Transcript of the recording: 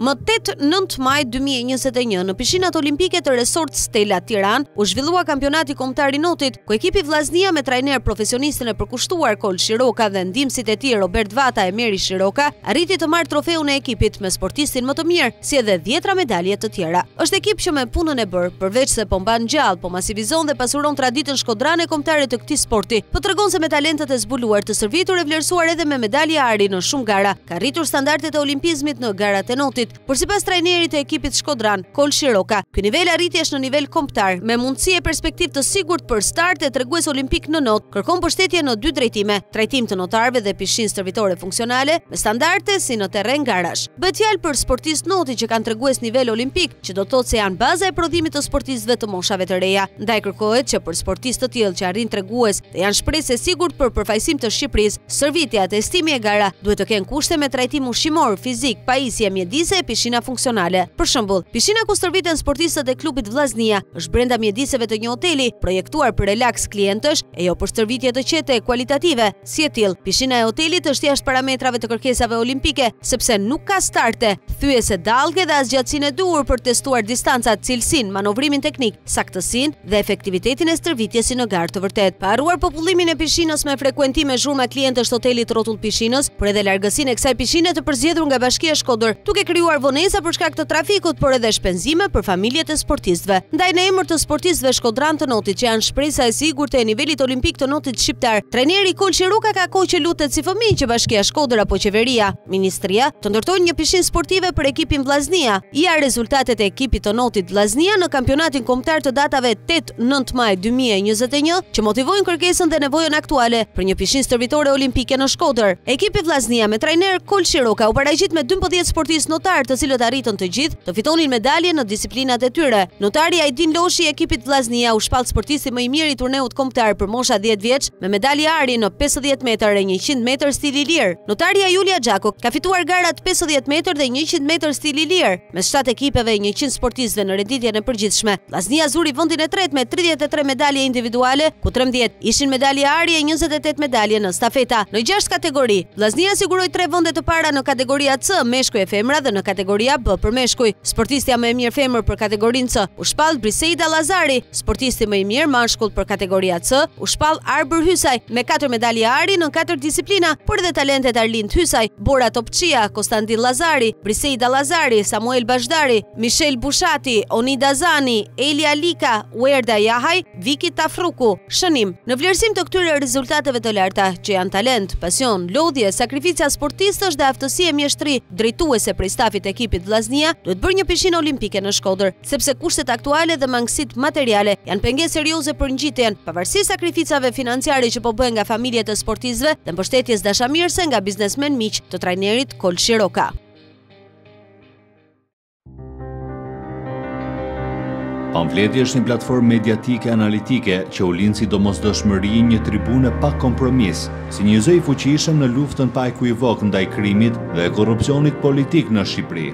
Më 8-9 maj 2021 në pishinat olimpike të resort Stella Tiran u zhvillua kampionati komptari notit, ku ekipi Vlaznia me trajner profesionistën e përkushtuar Kol Shiroka dhe ndimësit e ti Robert Vata e Meri Shiroka, arriti të marrë trofeu në ekipit me sportistin më të mirë, si edhe djetra medaljet të tjera. Êshtë ekip që me punën e bërë, përveç se pomban gjallë, po masivizon dhe pasuron traditën shkodrane komptarit të këti sporti, po të regon se me talentat e zbuluar të servitur e vlerësuar edhe me medalje ari në shumë gara, ka rritur standartet e olimpizmit në garat e notit, vitit. Por si pas trajnerit e ekipit Shkodran, Kol Shiroka, kjo nivel arriti është në nivel komptar, me mundësi e perspektiv të sigurt për start e tregues olimpik në not, kërkon pështetje në dy drejtime, trajtim të notarve dhe pishin stërvitore funksionale, me standarte si në teren garash. Bëtë fjalë për sportist noti që kanë tregues nivel olimpik, që do të se janë baza e prodhimit të sportistëve të moshave të reja, ndaj kërkohet që për sportistë të tjilë që arrin tregues dhe janë shprese sigurt për përfajsim të Shqipëris, sërvitja, testimi e gara, duhet të kenë kushte me trajtim ushqimor, fizik, pajisje, mjedise dhe pishina funksionale. Për shëmbull, pishina ku sërvitën sportistët e klubit Vlaznia është brenda mjediseve të një hoteli, projektuar për relax klientësh e jo për sërvitje të qete e kualitative. Si e til, pishina e hotelit është jashtë parametrave të kërkesave olimpike, sepse nuk ka starte, thyje se dalge dhe asgjatsin e duur për testuar distancat cilsin, manovrimin teknik, saktësin dhe efektivitetin e stërvitje si në gartë të vërtet. Paruar popullimin e pishinës me frekuentime zhurma klientës hotelit rotull pishinës, për edhe largësin e kësaj pishinë të përzjedhur nga bashkia shkodër, tuk e kërkuar vonesa për shkak të trafikut, por edhe shpenzime për familjet e sportistëve. Ndaj në emër të sportistëve Shkodran të Notit që janë shpresa e sigurt e nivelit olimpik të Notit shqiptar, trajneri Kolçi Ruka ka kohë që lutet si fëmijë që Bashkia Shkodër apo Qeveria, Ministria, të ndërtojnë një pishin sportive për ekipin Vllaznia. Ja rezultatet e ekipit të Notit Vllaznia në kampionatin kombëtar të datave 8-9 maj 2021, që motivojnë kërkesën dhe nevojën aktuale për një pishin stërvitore olimpike në Shkodër. Ekipi Vllaznia me trajner Kolçi Ruka u paraqit me 12 sportistë notar të cilët arritën të gjithë të fitonin medalje në disiplinat e tyre. Notari Aydin Loshi, ekipit Vlaznia, u shpalë sportisi më i mirë i turneut komptar për mosha 10 vjeç me medalje ari në 50 m e 100 meter stili lirë. Notaria Julia Gjako ka fituar garat 50 m dhe 100 meter stili lirë, me 7 ekipeve 100 sportisve në renditje në përgjithshme. Vlaznia zuri vëndin e tret me 33 medalje individuale, ku 13 ishin medalje ari e 28 medalje në stafeta. Në 6 kategori, Vlaznia siguroj 3 vëndet të para në kategoria C, meshku e femra dhe në kategoria B për meshkuj. Sportistja më e mirë femër për kategorin C, u shpal Briseida Lazari, sportisti më e mirë manshkull për kategoria C, u shpal Arbër Hysaj, me 4 medalja ari në 4 disiplina, për dhe talentet Arlind Hysaj, Bora Topqia, Konstantin Lazari, Briseida Lazari, Samuel Bashdari, Michel Bushati, Onida Zani, Elia Lika, Werda Jahaj, Viki Tafruku, Shënim. Në vlerësim të këtyre rezultateve të larta, që janë talent, pasion, lodhje, sakrificia sportistës dhe aftësie mjeshtri, drejtuese prej fotografit ekipit Vlaznia, duhet bërë një pishin olimpike në Shkodër, sepse kushtet aktuale dhe mangësit materiale janë penge serioze për njitjen, pavarësi sakrificave financiare që po bëhen nga familjet e sportizve dhe mbështetjes dashamirëse nga biznesmen miqë të trajnerit Kol Shiroka. Pamfleti është një platformë mediatike analitike që u linë si do mos dëshmëri një tribune pa kompromis, si një zëj fuqishëm në luftën pa e kujvok ndaj krimit dhe korupcionit politik në Shqipëri.